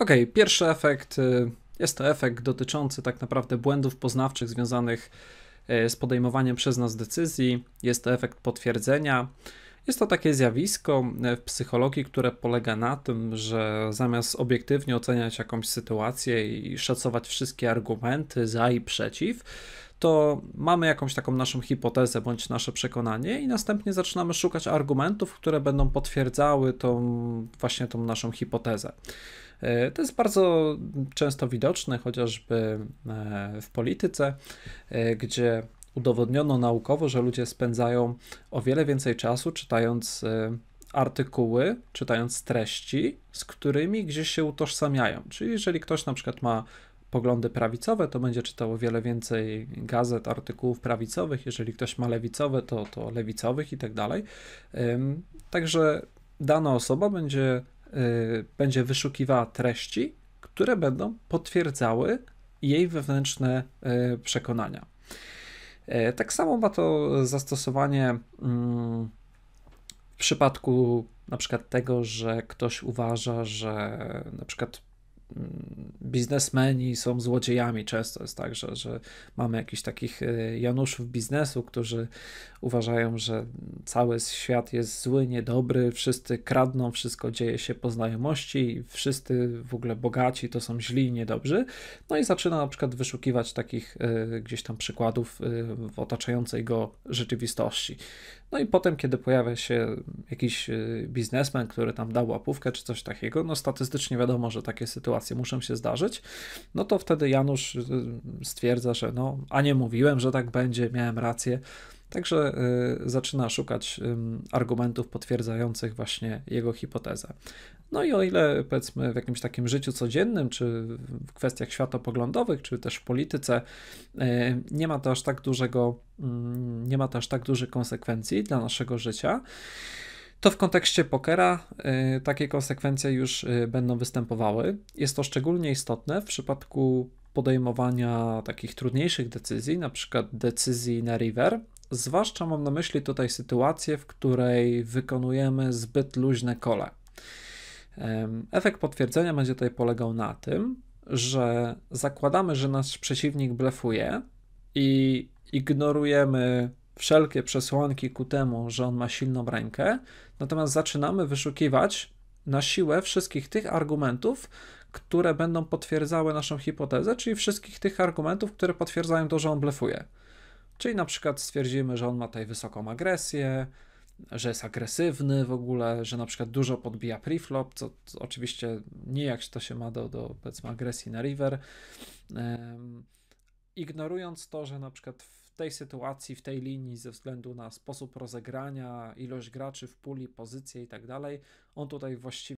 Ok, pierwszy efekt y, jest to efekt dotyczący tak naprawdę błędów poznawczych związanych y, z podejmowaniem przez nas decyzji. Jest to efekt potwierdzenia. Jest to takie zjawisko y, w psychologii, które polega na tym, że zamiast obiektywnie oceniać jakąś sytuację i szacować wszystkie argumenty za i przeciw, to mamy jakąś taką naszą hipotezę bądź nasze przekonanie i następnie zaczynamy szukać argumentów, które będą potwierdzały tą właśnie tą naszą hipotezę. E, to jest bardzo często widoczne chociażby e, w polityce, e, gdzie udowodniono naukowo, że ludzie spędzają o wiele więcej czasu czytając artykuły, czytając treści, z którymi gdzieś się utożsamiają. Czyli jeżeli ktoś na przykład ma poglądy prawicowe, to będzie czytał o wiele więcej gazet, artykułów prawicowych. Jeżeli ktoś ma lewicowe, to, to lewicowych i tak dalej. Także dana osoba będzie Y, będzie wyszukiwała treści, które będą potwierdzały jej wewnętrzne y, przekonania. E, tak samo ma to zastosowanie mm, w przypadku na przykład tego, że ktoś uważa, że na przykład Mm, biznesmeni są złodziejami. Często jest tak, że, że mamy jakichś takich y, Januszów biznesu, którzy uważają, że cały świat jest zły, niedobry, wszyscy kradną, wszystko dzieje się po znajomości, wszyscy w ogóle bogaci to są źli i niedobrzy. No i zaczyna na przykład wyszukiwać takich y, gdzieś tam przykładów y, w otaczającej go rzeczywistości. No i potem, kiedy pojawia się jakiś biznesmen, który tam dał łapówkę czy coś takiego, no statystycznie wiadomo, że takie sytuacje sytuacje muszą się zdarzyć, no to wtedy Janusz y, y, stwierdza, że no, a nie mówiłem, że tak będzie, miałem rację. Także y, zaczyna szukać argumentów potwierdzających właśnie jego hipotezę. No i o ile powiedzmy w jakimś takim życiu codziennym, czy w kwestiach światopoglądowych, czy też w polityce nie ma to aż tak dużego, mm, nie ma to aż tak dużych konsekwencji dla naszego życia, to w kontekście pokera y, takie konsekwencje już y, będą występowały. Jest to szczególnie istotne w przypadku podejmowania takich trudniejszych decyzji, na przykład decyzji na river. Zwłaszcza mam na myśli tutaj sytuację, w której wykonujemy zbyt luźne kole. Efekt potwierdzenia będzie tutaj polegał na tym, że zakładamy, że nasz przeciwnik blefuje i ignorujemy wszelkie przesłanki ku temu, że on ma silną rękę, natomiast zaczynamy wyszukiwać na siłę wszystkich tych argumentów, które będą potwierdzały naszą hipotezę, czyli wszystkich tych argumentów, które potwierdzają to, że on blefuje. Czyli na przykład stwierdzimy, że on ma tutaj wysoką agresję, że jest agresywny w ogóle, że na przykład dużo podbija preflop, co, co oczywiście nijak to się ma do, do powiedzmy agresji na river. ignorując to, że na przykład tej sytuacji, w tej linii, ze względu na sposób rozegrania, ilość graczy w puli, pozycje i tak dalej, on tutaj właściwie